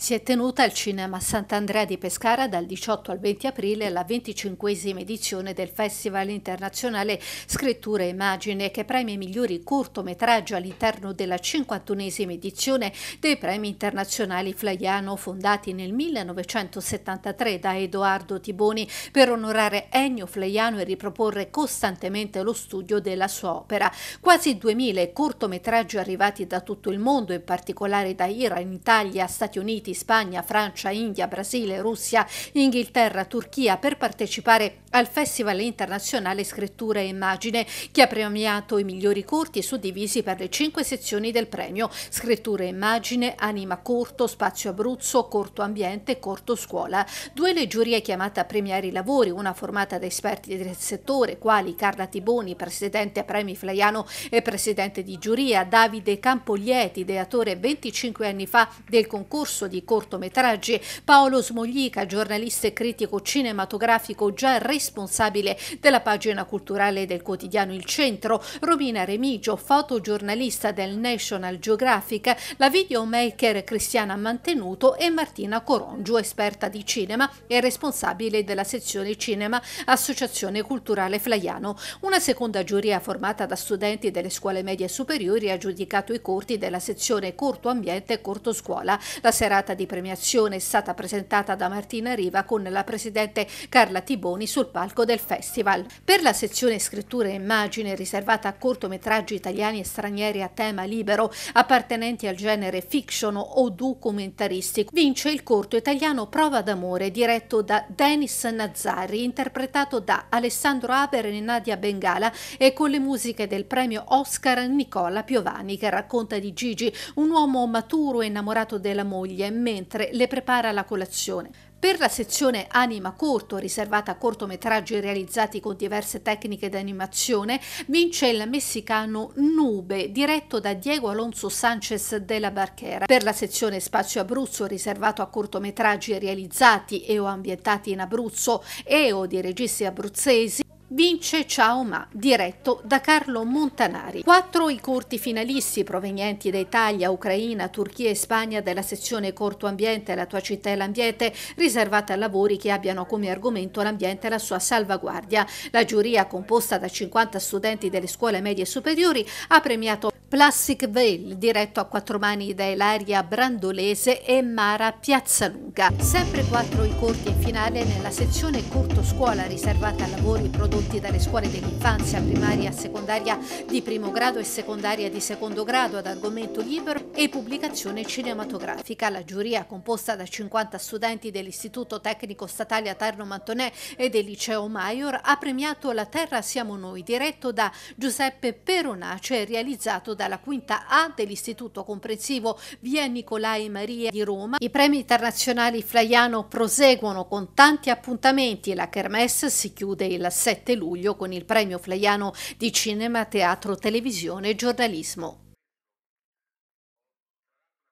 si è tenuta al Cinema Sant'Andrea di Pescara dal 18 al 20 aprile la 25esima edizione del Festival Internazionale Scrittura e Immagine che premia i migliori cortometraggi all'interno della 51esima edizione dei premi internazionali Flaiano fondati nel 1973 da Edoardo Tiboni per onorare Ennio Flaiano e riproporre costantemente lo studio della sua opera. Quasi 2000 cortometraggi arrivati da tutto il mondo, in particolare da Iran, Italia, Stati Uniti, Uniti, Spagna, Francia, India, Brasile, Russia, Inghilterra, Turchia per partecipare al Festival internazionale Scrittura e Immagine che ha premiato i migliori corti suddivisi per le cinque sezioni del premio Scrittura e Immagine, Anima Corto, Spazio Abruzzo, Corto Ambiente, Corto Scuola. Due le giurie chiamate a premiare i lavori, una formata da esperti del settore, quali Carla Tiboni, presidente a Premi Flaiano e presidente di giuria, Davide Campoglieti, ideatore 25 anni fa del concorso di di cortometraggi, Paolo Smoglica, giornalista e critico cinematografico già responsabile della pagina culturale del quotidiano Il Centro, Romina Remigio, fotogiornalista del National Geographic, la videomaker Cristiana Mantenuto e Martina Corongio, esperta di cinema e responsabile della sezione cinema Associazione Culturale Flaiano. Una seconda giuria formata da studenti delle scuole medie e superiori ha giudicato i corti della sezione Corto Ambiente e Corto Scuola. La serata carta di premiazione è stata presentata da Martina Riva con la presidente Carla Tiboni sul palco del festival. Per la sezione scrittura e immagine riservata a cortometraggi italiani e stranieri a tema libero appartenenti al genere fiction o documentaristico vince il corto italiano Prova d'amore diretto da Denis Nazzari interpretato da Alessandro Haber e Nadia Bengala e con le musiche del premio Oscar Nicola Piovani che racconta di Gigi, un uomo maturo e innamorato della moglie mentre le prepara la colazione. Per la sezione Anima Corto, riservata a cortometraggi realizzati con diverse tecniche d'animazione, vince il messicano Nube, diretto da Diego Alonso Sanchez della Barchera. Per la sezione Spazio Abruzzo, riservato a cortometraggi realizzati e o ambientati in Abruzzo e o di registi abruzzesi, vince Ciao Ma, diretto da Carlo Montanari. Quattro i corti finalisti provenienti da Italia, Ucraina, Turchia e Spagna della sezione Corto Ambiente, la tua città e l'ambiente, riservata a lavori che abbiano come argomento l'ambiente e la sua salvaguardia. La giuria, composta da 50 studenti delle scuole medie e superiori, ha premiato Plastic Veil, diretto a quattro mani da Ilaria Brandolese e Mara Piazzaluga. Sempre quattro i corti in finale nella sezione Corto Scuola riservata a lavori prodotti dalle scuole dell'infanzia, primaria, secondaria di primo grado e secondaria di secondo grado ad argomento libero e pubblicazione cinematografica. La giuria, composta da 50 studenti dell'Istituto Tecnico Statale Aterno Mantonè e del Liceo Maior, ha premiato La Terra Siamo Noi, diretto da Giuseppe Peronace e realizzato dalla quinta A dell'Istituto Comprensivo Via Nicolai Maria di Roma. I premi internazionali Flaiano proseguono con tanti appuntamenti. La Kermesse si chiude il 7 luglio con il premio Flaiano di Cinema, Teatro, Televisione e Giornalismo.